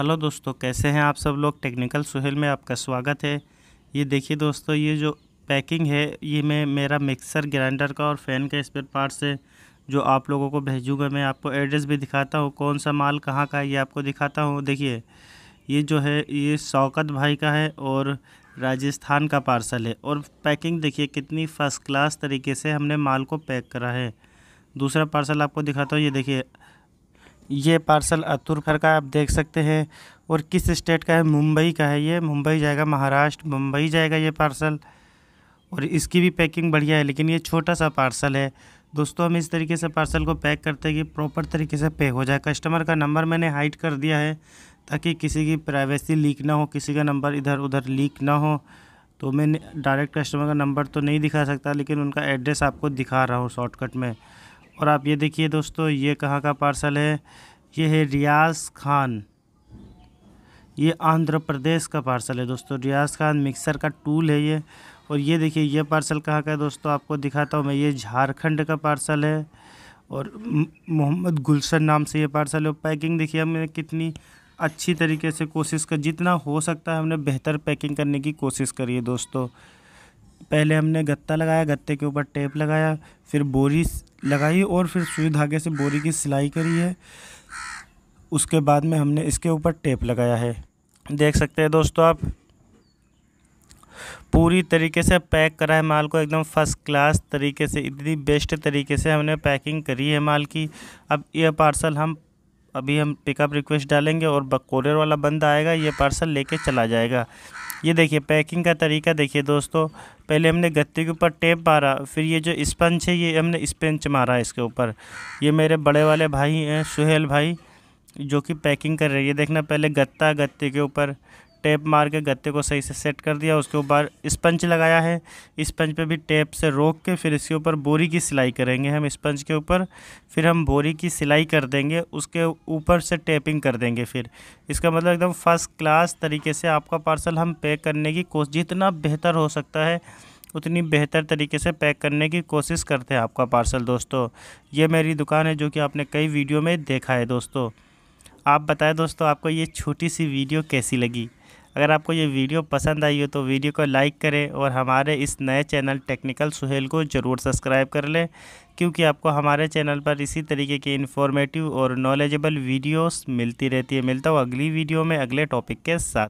hello दोस्तों कैसे हैं आप सब लोग टेक्निकल सुहेल में आपका स्वागत है ये देखिए दोस्तों ये जो पैकिंग है ये मैं मेरा मिक्सर ग्राइंडर का और फ़ैन का स्पेयर पार्ट्स है जो आप लोगों को भेजूंगा मैं आपको एड्रेस भी दिखाता हूँ कौन सा माल कहाँ का है ये आपको दिखाता हूँ देखिए ये जो है ये शौकत भाई का है और राजस्थान का पार्सल है और पैकिंग देखिए कितनी फ़र्स्ट क्लास तरीके से हमने माल को पैक करा है दूसरा पार्सल आपको दिखाता हूँ ये देखिए ये पार्सल घर का आप देख सकते हैं और किस स्टेट का है मुंबई का है ये मुंबई जाएगा महाराष्ट्र मुंबई जाएगा ये पार्सल और इसकी भी पैकिंग बढ़िया है लेकिन ये छोटा सा पार्सल है दोस्तों हम इस तरीके से पार्सल को पैक करते हैं कि प्रॉपर तरीके से पैक हो जाए कस्टमर का नंबर मैंने हाइड कर दिया है ताकि किसी की प्राइवेसी लीक ना हो किसी का नंबर इधर उधर लीक ना हो तो मैं डायरेक्ट कस्टमर का नंबर तो नहीं दिखा सकता लेकिन उनका एड्रेस आपको दिखा रहा हूँ शॉर्टकट में और आप ये देखिए दोस्तों ये कहाँ का पार्सल है ये है रियाज खान ये आंध्र प्रदेश का पार्सल है दोस्तों रियाज खान मिक्सर का टूल है ये और ये देखिए ये पार्सल कहाँ का है दोस्तों आपको दिखाता हूँ मैं ये झारखंड का पार्सल है और मोहम्मद गुलशन नाम से ये पार्सल है पैकिंग देखिए हमने कितनी अच्छी तरीके से कोशिश कर जितना हो सकता है हमने बेहतर पैकिंग करने की कोशिश करी है दोस्तों पहले हमने गत्ता लगाया गत्ते के ऊपर टेप लगाया फिर बोरी लगाई और फिर सुई धागे से बोरी की सिलाई करी है उसके बाद में हमने इसके ऊपर टेप लगाया है देख सकते हैं दोस्तों आप पूरी तरीके से पैक करा है माल को एकदम फर्स्ट क्लास तरीके से इतनी बेस्ट तरीके से हमने पैकिंग करी है माल की अब यह पार्सल हम अभी हम पिकअप रिक्वेस्ट डालेंगे और कोरियर वाला बंदा आएगा ये पार्सल लेके चला जाएगा ये देखिए पैकिंग का तरीका देखिए दोस्तों पहले हमने गत्ते के ऊपर टेप मारा फिर ये जो स्पंच है ये हमने स्पंच मारा इसके ऊपर ये मेरे बड़े वाले भाई हैं सुहेल भाई जो कि पैकिंग कर रहे हैं ये देखना पहले गत्ता गत्ते के ऊपर टेप मार के गत्ते को सही से सेट कर दिया उसके ऊपर स्पंज लगाया है स्पंज पे भी टेप से रोक के फिर इसके ऊपर बोरी की सिलाई करेंगे हम स्पंज के ऊपर फिर हम बोरी की सिलाई कर देंगे उसके ऊपर से टेपिंग कर देंगे फिर इसका मतलब एकदम फर्स्ट क्लास तरीके से आपका पार्सल हम पैक करने की कोशिश जितना बेहतर हो सकता है उतनी बेहतर तरीके से पैक करने की कोशिश करते हैं आपका पार्सल दोस्तों ये मेरी दुकान है जो कि आपने कई वीडियो में देखा है दोस्तों आप बताएं दोस्तों आपको ये छोटी सी वीडियो कैसी लगी अगर आपको ये वीडियो पसंद आई हो तो वीडियो को लाइक करें और हमारे इस नए चैनल टेक्निकल सुहेल को ज़रूर सब्सक्राइब कर लें क्योंकि आपको हमारे चैनल पर इसी तरीके की इन्फॉर्मेटिव और नॉलेजेबल वीडियोस मिलती रहती है मिलता हूँ अगली वीडियो में अगले टॉपिक के साथ